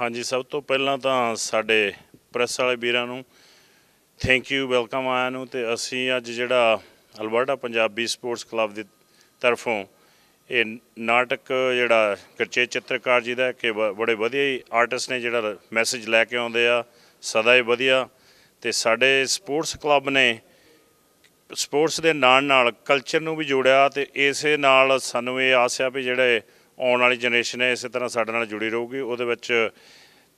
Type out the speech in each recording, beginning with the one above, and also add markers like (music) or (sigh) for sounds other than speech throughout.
ਹਾਂਜੀ ਸਭ ਤੋਂ ਪਹਿਲਾਂ ਤਾਂ ਸਾਡੇ ਪ੍ਰੈਸ ਵਾਲੇ ਵੀਰਾਂ ਨੂੰ ਥੈਂਕ ਯੂ ਵੈਲਕਮ ਆਇਆਂ ਨੂੰ ਤੇ ਅਸੀਂ ਅੱਜ ਜਿਹੜਾ ਅਲਬਰਟਾ ਪੰਜਾਬੀ ਸਪੋਰਟਸ ਕਲੱਬ ਦੀ ਤਰਫੋਂ ਇਹ ਨਾਟਕ ਜਿਹੜਾ ਕਰਚੇ ਚਿੱਤਰਕਾਰ ਜੀ ਦਾ ਕਿ ਬੜੇ ਵਧੀਆ ਹੀ ਆਰਟਿਸਟ ਨੇ ਜਿਹੜਾ ਮੈਸੇਜ ਲੈ ਕੇ ਆਉਂਦੇ ਆ ਸਦਾ ਹੀ ਵਧੀਆ ਤੇ ਸਾਡੇ ਸਪੋਰਟਸ ਕਲੱਬ ਨੇ ਸਪੋਰਟਸ ਦੇ ਨਾਲ ਨਾਲ ਕਲਚਰ ਨੂੰ ਵੀ ਜੋੜਿਆ ਤੇ ਇਸੇ ਨਾਲ ਸਾਨੂੰ ਇਹ ਆਸ ਆ ਵੀ ਜਿਹੜੇ ਆਉਣ ਵਾਲੀ ਜਨਰੇਸ਼ਨ ਹੈ ਇਸੇ ਤਰ੍ਹਾਂ ਸਾਡੇ ਨਾਲ ਜੁੜੀ ਰਹੂਗੀ ਉਹਦੇ ਵਿੱਚ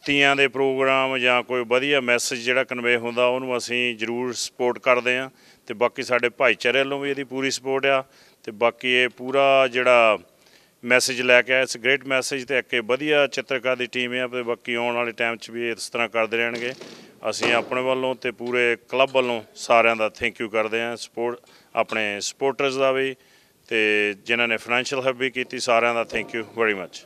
ਤੀਆਂ ਦੇ ਪ੍ਰੋਗਰਾਮ ਜਾਂ ਕੋਈ ਵਧੀਆ ਮੈਸੇਜ ਜਿਹੜਾ ਕਨਵੇ ਹੁੰਦਾ ਉਹਨੂੰ ਅਸੀਂ ਜ਼ਰੂਰ ਸਪੋਰਟ ਕਰਦੇ ਆਂ ਤੇ ਬਾਕੀ ਸਾਡੇ ਭਾਈਚਾਰੇ ਵੱਲੋਂ ਵੀ ਇਹਦੀ ਪੂਰੀ ਸਪੋਰਟ ਆ ਤੇ ਬਾਕੀ ਇਹ ਪੂਰਾ ਜਿਹੜਾ ਮੈਸੇਜ ਲੈ ਕੇ ਆਇਆ ਇਸ ਗ੍ਰੇਟ ਮੈਸੇਜ ਤੇ ਇੱਕ ਵਧੀਆ ਚਿੱਤਰਕਾਰ ਦੀ ਟੀਮ ਹੈ ਤੇ ਬਾਕੀ ਆਉਣ ਵਾਲੇ ਟਾਈਮ 'ਚ ਵੀ ਇਸ ਤਰ੍ਹਾਂ ਕਰਦੇ ਰਹਿਣਗੇ ਅਸੀਂ ਆਪਣੇ ਵੱਲੋਂ ਤੇ ਪੂਰੇ ਕਲੱਬ ਵੱਲੋਂ ਸਾਰਿਆਂ ਦਾ ਥੈਂਕ ਯੂ ਕਰਦੇ ਆਂ ਸਪੋਰਟ ਆਪਣੇ ਸਪੋਰਟਰਸ ਦਾ ਵੀ ਤੇ ਜਿਨ੍ਹਾਂ ਨੇ ਫਾਈਨੈਂਸ਼ੀਅਲ ਹੈਲਪ ਵੀ ਕੀਤੀ ਸਾਰਿਆਂ ਦਾ thank you very much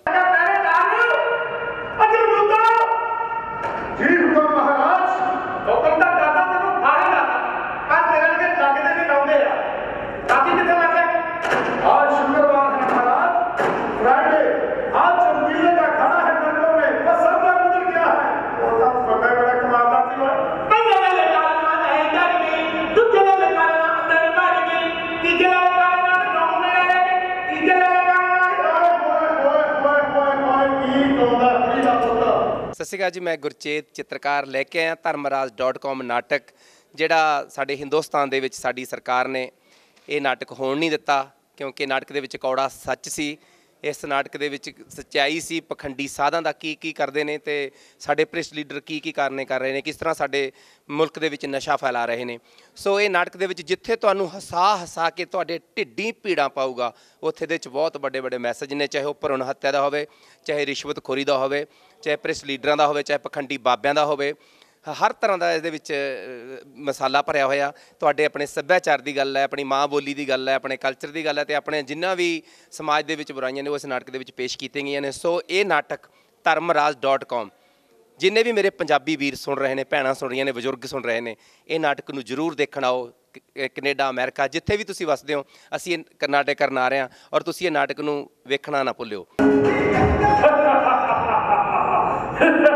Sat Sri ਅਕਾਲ ਜੀ ਮੈਂ ਗੁਰਚੇਤ ਚਿੱਤਰਕਾਰ ਲੈ ਕੇ ਆਇਆ ਧਰਮਰਾਜ.com ਨਾਟਕ ਜਿਹੜਾ ਸਾਡੇ ਹਿੰਦੁਸਤਾਨ ਦੇ ਵਿੱਚ ਸਾਡੀ ਸਰਕਾਰ ਨੇ ਇਹ ਨਾਟਕ ਹੋਣ ਨਹੀਂ ਦਿੱਤਾ ਕਿਉਂਕਿ ਨਾਟਕ ਦੇ ਵਿੱਚ ਕੌੜਾ ਸੱਚ ਸੀ ਇਸ ਨਾਟਕ ਦੇ ਵਿੱਚ ਸਚਾਈ ਸੀ ਪਖੰਡੀ ਸਾਧਾਂ ਦਾ ਕੀ ਕੀ ਕਰਦੇ ਨੇ ਤੇ ਸਾਡੇ ਪ੍ਰੈਸ ਲੀਡਰ ਕੀ ਕੀ ਕਰਨੇ ਕਰ ਰਹੇ ਨੇ ਕਿਸ ਤਰ੍ਹਾਂ ਸਾਡੇ ਮੁਲਕ ਦੇ ਵਿੱਚ ਨਸ਼ਾ ਫੈਲਾ ਰਹੇ ਨੇ ਸੋ ਇਹ ਨਾਟਕ ਦੇ ਵਿੱਚ ਜਿੱਥੇ ਤੁਹਾਨੂੰ ਹਸਾ ਹਸਾ ਕੇ ਤੁਹਾਡੇ ਢਿੱਡੀ ਪੀੜਾਂ ਪਾਊਗਾ ਉੱਥੇ ਦੇ ਵਿੱਚ ਬਹੁਤ ਵੱਡੇ ਵੱਡੇ ਮੈਸੇਜ ਨੇ ਚਾਹੇ ਉਹ ਭਰੂਣ ਹੱਤਿਆ ਦਾ ਹੋਵੇ ਚਾਹੇ ਰਿਸ਼ਵਤਖੋਰੀ ਦਾ ਹੋਵੇ ਚਾਹੇ ਪ੍ਰੈਸ ਲੀਡਰਾਂ ਦਾ ਹੋਵੇ ਚਾਹੇ ਪਖੰਡੀ ਬਾਬਿਆਂ ਦਾ ਹੋਵੇ ਹਰ ਤਰ੍ਹਾਂ ਦਾ ਇਸ ਦੇ ਵਿੱਚ ਮਸਾਲਾ ਭਰਿਆ ਹੋਇਆ ਤੁਹਾਡੇ ਆਪਣੇ ਸੱਭਿਆਚਾਰ ਦੀ ਗੱਲ ਹੈ ਆਪਣੀ ਮਾਂ ਬੋਲੀ ਦੀ ਗੱਲ ਹੈ ਆਪਣੇ ਕਲਚਰ ਦੀ ਗੱਲ ਹੈ ਤੇ ਆਪਣੇ ਜਿੰਨਾ ਵੀ ਸਮਾਜ ਦੇ ਵਿੱਚ ਬੁਰਾਈਆਂ ਨੇ ਉਹ ਇਸ ਨਾਟਕ ਦੇ ਵਿੱਚ ਪੇਸ਼ ਕੀਤੀਆਂ ਗਈਆਂ ਨੇ ਸੋ ਇਹ ਨਾਟਕ dharmraj.com ਜਿੰਨੇ ਵੀ ਮੇਰੇ ਪੰਜਾਬੀ ਵੀਰ ਸੁਣ ਰਹੇ ਨੇ ਭੈਣਾਂ ਸੁਣ ਰਹੀਆਂ ਨੇ ਬਜ਼ੁਰਗ ਸੁਣ ਰਹੇ ਨੇ ਇਹ ਨਾਟਕ ਨੂੰ ਜ਼ਰੂਰ ਦੇਖਣ ਆਓ ਕੈਨੇਡਾ ਅਮਰੀਕਾ ਜਿੱਥੇ ਵੀ ਤੁਸੀਂ ਵਸਦੇ ਹੋ ਅਸੀਂ ਇਹ ਕਰਨ ਆ ਰਹੇ ਹਾਂ ਔਰ ਤੁਸੀਂ ਇਹ ਨਾਟਕ ਨੂੰ ਵੇਖਣਾ ਨਾ ਭੁੱਲਿਓ (laughs)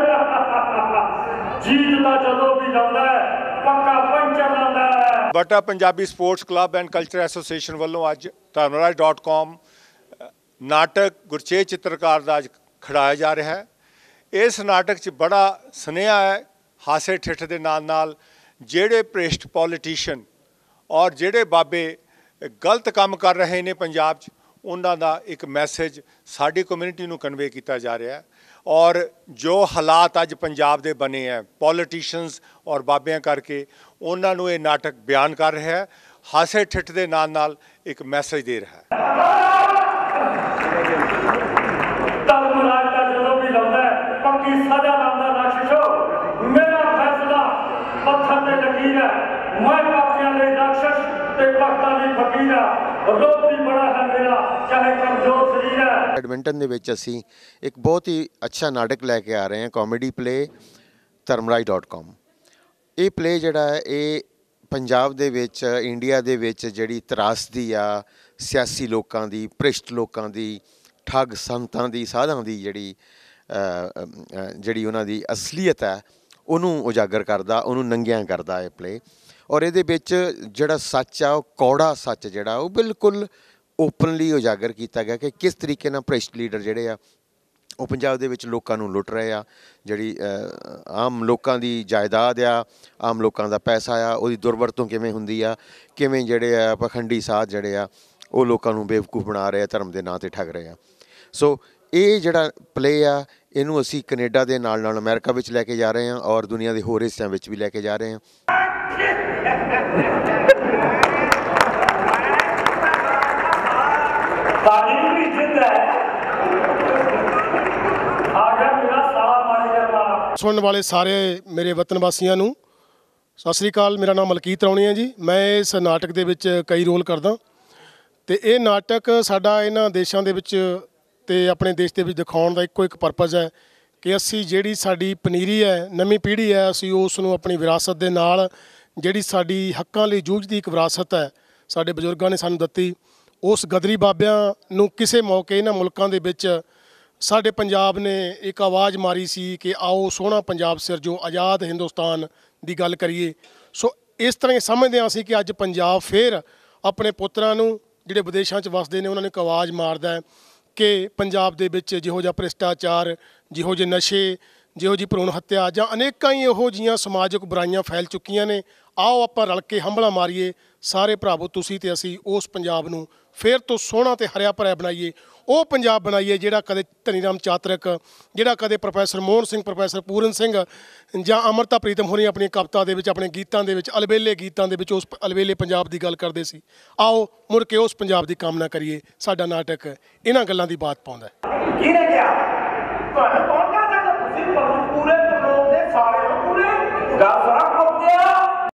ਜੀਤ ਜਦੋਂ ਵੀ ਜਾਂਦਾ ਪੱਕਾ ਪੰਚਰ ਲਾਉਂਦਾ ਬਟਾ Punjabi sports club and culture association ਵੱਲੋਂ ਅੱਜ ਧਰਮਰਾਜ.com ਨਾਟਕ ਗੁਰਚੇ ਚਿੱਤਰਕਾਰ ਦਾ ਅੱਜ ਖੜਾਇਆ ਜਾ ਰਿਹਾ ਹੈ ਇਸ ਨਾਟਕ 'ਚ ਬੜਾ ਸੁਨੇਹਾ ਹੈ ਹਾਸੇ ਠਿੱਠ ਦੇ ਨਾਲ ਨਾਲ ਜਿਹੜੇ ਪ੍ਰੇਸ਼ਟ ਪੋਲੀਟੀਸ਼ੀਅਨ ਔਰ ਜਿਹੜੇ ਬਾਬੇ ਗਲਤ ਕੰਮ ਕਰ ਰਹੇ ਨੇ ਪੰਜਾਬ 'ਚ ਉਹਨਾਂ ਦਾ ਇੱਕ ਮੈਸੇਜ ਸਾਡੀ ਕਮਿਊਨਿਟੀ ਨੂੰ ਕਨਵੇ ਕੀਤਾ ਜਾ ਰਿਹਾ ਹੈ ਔਰ ਜੋ ਹਾਲਾਤ ਅੱਜ ਪੰਜਾਬ ਦੇ ਬਣੇ ਆ ਪੋਲੀਟੀਸ਼ੀਅਨਸ ਔਰ ਬਾਬਿਆਂ ਕਰਕੇ ਉਹਨਾਂ ਨੂੰ ਇਹ ਨਾਟਕ ਬਿਆਨ ਕਰ ਰਿਹਾ ਹੈ ਹਾਸੇ ਠਿੱਠ ਦੇ ਨਾਲ ਨਾਲ ਇੱਕ ਮੈਸੇਜ ਦੇ ਰਿਹਾ ਹੈ ਐਡਮਿੰਟਨ ਦੇ ਵਿੱਚ ਅਸੀਂ ਇੱਕ ਬਹੁਤ ਹੀ ਅੱਛਾ ਨਾਟਕ ਲੈ ਕੇ ਆ ਰਹੇ ਹਾਂ ਕਾਮੇਡੀ ਪਲੇ thermrai.com ਇਹ ਪਲੇ ਜਿਹੜਾ ਹੈ ਇਹ ਪੰਜਾਬ ਦੇ ਵਿੱਚ ਇੰਡੀਆ ਦੇ ਵਿੱਚ ਜਿਹੜੀ ਤਰਾਸਦੀ ਆ ਸਿਆਸੀ ਲੋਕਾਂ ਦੀ ਪ੍ਰਿਸ਼ਟ ਲੋਕਾਂ ਦੀ ਠੱਗ ਸੰਤਾਂ ਦੀ ਸਾਧਾਂ ਦੀ ਜਿਹੜੀ ਜਿਹੜੀ ਉਹਨਾਂ ਦੀ ਅਸਲੀਅਤ ਹੈ ਉਹਨੂੰ ਉਜਾਗਰ ਕਰਦਾ ਉਹਨੂੰ ਨੰਗਿਆਂ ਕਰਦਾ ਇਹ ਪਲੇ ਔਰ ਇਹਦੇ ਵਿੱਚ ਜਿਹੜਾ ਸੱਚ ਆ ਉਹ ਕੌੜਾ ਸੱਚ ਜਿਹੜਾ ਉਹ ਬਿਲਕੁਲ ਓਪਨਲੀ ਉਜਾਗਰ ਕੀਤਾ ਗਿਆ ਕਿ ਕਿਸ ਤਰੀਕੇ ਨਾਲ ਪ੍ਰੈਸ਼ਟ ਲੀਡਰ ਜਿਹੜੇ ਆ ਉਹ ਪੰਜਾਬ ਦੇ ਵਿੱਚ ਲੋਕਾਂ ਨੂੰ ਲੁੱਟ ਰਹੇ ਆ ਜਿਹੜੀ ਆਮ ਲੋਕਾਂ ਦੀ ਜਾਇਦਾਦ ਆ ਆਮ ਲੋਕਾਂ ਦਾ ਪੈਸਾ ਆ ਉਹਦੀ ਦੁਰਵਰਤੋਂ ਕਿਵੇਂ ਹੁੰਦੀ ਆ ਕਿਵੇਂ ਜਿਹੜੇ ਆ ਪਖੰਡੀ ਸਾਧ ਜਿਹੜੇ ਆ ਉਹ ਲੋਕਾਂ ਨੂੰ ਬੇਵਕੂਫ ਬਣਾ ਰਹੇ ਆ ਧਰਮ ਦੇ ਨਾਂ ਤੇ ਠੱਗ ਰਹੇ ਆ ਸੋ ਇਹ ਜਿਹੜਾ ਪਲੇ ਆ ਇਹਨੂੰ ਅਸੀਂ ਕੈਨੇਡਾ ਦੇ ਨਾਲ ਨਾਲ ਅਮਰੀਕਾ ਵਿੱਚ ਲੈ ਕੇ ਜਾ ਰਹੇ ਆ ਔਰ ਦੁਨੀਆ ਦੇ ਹੋਰ ਹਿੱਸਿਆਂ ਵਿੱਚ ਵੀ ਲੈ ਕੇ ਜਾ ਰਹੇ ਆ ਸੁਣਨ ਵਾਲੇ ਸਾਰੇ ਮੇਰੇ ਵਤਨ ਵਾਸੀਆਂ ਨੂੰ ਸਤਿ ਸ੍ਰੀ ਅਕਾਲ ਮੇਰਾ ਨਾਮ ਮਲਕੀਤ ਰੌਣੀ ਹੈ ਜੀ ਮੈਂ ਇਸ ਨਾਟਕ ਦੇ ਵਿੱਚ ਕਈ ਰੋਲ ਕਰਦਾ ਤੇ ਇਹ ਨਾਟਕ ਸਾਡਾ ਇਹਨਾਂ ਦੇਸ਼ਾਂ ਦੇ ਵਿੱਚ ਤੇ ਆਪਣੇ ਦੇਸ਼ ਦੇ ਵਿੱਚ ਦਿਖਾਉਣ ਦਾ ਇੱਕੋ ਇੱਕ ਪਰਪਸ ਹੈ ਕਿ ਅਸੀਂ ਜਿਹੜੀ ਸਾਡੀ ਪਨੀਰੀ ਹੈ ਨਵੀਂ ਪੀੜ੍ਹੀ ਹੈ ਅਸੀਂ ਉਸ ਨੂੰ ਆਪਣੀ ਵਿਰਾਸਤ ਦੇ ਨਾਲ ਜਿਹੜੀ ਸਾਡੀ ਹੱਕਾਂ ਲਈ ਜੂਝਦੀ ਇੱਕ ਵਿਰਾਸਤ ਹੈ ਸਾਡੇ ਬਜ਼ੁਰਗਾਂ ਨੇ ਸਾਨੂੰ ਦਿੱਤੀ ਉਸ ਗਦਰੀ ਬਾਬਿਆਂ ਨੂੰ ਕਿਸੇ ਮੌਕੇ ਇਹਨਾਂ ਮੁਲਕਾਂ ਦੇ ਵਿੱਚ ਸਾਡੇ ਪੰਜਾਬ ਨੇ ਇੱਕ ਆਵਾਜ਼ ਮਾਰੀ ਸੀ ਕਿ ਆਓ ਸੋਹਣਾ ਪੰਜਾਬ ਜੋ ਆਜ਼ਾਦ ਹਿੰਦੁਸਤਾਨ ਦੀ ਗੱਲ ਕਰੀਏ ਸੋ ਇਸ ਤਰ੍ਹਾਂ ਹੀ ਸਮਝਦੇ ਹਾਂ ਅਸੀਂ ਕਿ ਅੱਜ ਪੰਜਾਬ ਫੇਰ ਆਪਣੇ ਪੁੱਤਰਾਂ ਨੂੰ ਜਿਹੜੇ ਵਿਦੇਸ਼ਾਂ 'ਚ ਵਸਦੇ ਨੇ ਉਹਨਾਂ ਨੇ ਇੱਕ ਆਵਾਜ਼ ਮਾਰਦਾ ਹੈ ਕਿ ਪੰਜਾਬ ਦੇ ਵਿੱਚ ਜਿਹੋ ਜਿਹਾ ਭ੍ਰਿਸ਼ਟਾਚਾਰ ਜਿਹੋ ਜਿਹੇ ਨਸ਼ੇ ਜਿਹੋ ਜੀ ਭਰੂਣ ਹੱਤਿਆ ਜਾਂ ਅਨੇਕਾਂ ਹੀ ਇਹੋ ਜੀਆਂ ਸਮਾਜਿਕ ਬੁਰਾਈਆਂ ਫੈਲ ਚੁੱਕੀਆਂ ਨੇ ਆਓ ਆਪਾਂ ਰਲ ਕੇ ਹੰਬਲਾ ਮਾਰੀਏ ਸਾਰੇ ਭਰਾਵੋ ਤੁਸੀਂ ਤੇ ਅਸੀਂ ਉਸ ਪੰਜਾਬ ਨੂੰ ਫੇਰ ਤੋਂ ਸੋਹਣਾ ਤੇ ਹਰਿਆ ਭਰਿਆ ਬਣਾਈਏ ਉਹ ਪੰਜਾਬ ਬਣਾਈਏ ਜਿਹੜਾ ਕਦੇ ਧਨੀਰਾਮ ਚਾਤਰਕ ਜਿਹੜਾ ਕਦੇ ਪ੍ਰੋਫੈਸਰ ਮੋਹਨ ਸਿੰਘ ਪ੍ਰੋਫੈਸਰ ਪੂਰਨ ਸਿੰਘ ਜਾਂ ਅਮਰਤਾ ਪ੍ਰੀਤਮ ਹੋਣੀ ਆਪਣੀ ਕਵਿਤਾ ਦੇ ਵਿੱਚ ਆਪਣੇ ਗੀਤਾਂ ਦੇ ਵਿੱਚ ਅਲਵੇਲੇ ਗੀਤਾਂ ਦੇ ਵਿੱਚ ਉਸ ਅਲਵੇਲੇ ਪੰਜਾਬ ਦੀ ਗੱਲ ਕਰਦੇ ਸੀ ਆਓ ਮੁੜ ਕੇ ਉਸ ਪੰਜਾਬ ਦੀ ਕਾਮਨਾ ਕਰੀਏ ਸਾਡਾ ਨਾਟਕ ਇਹਨਾਂ ਗੱਲਾਂ ਦੀ ਬਾਤ ਪਾਉਂਦਾ ਕਿਹਨੇ ਕਿਹਾ ਤੁਹਾਨੂੰ ਕੌਣ ਕਹਿੰਦਾ ਤੁਸੀਂ ਪੂਰੇ ਦੇ ਪੂਰੇ ਗੱਲ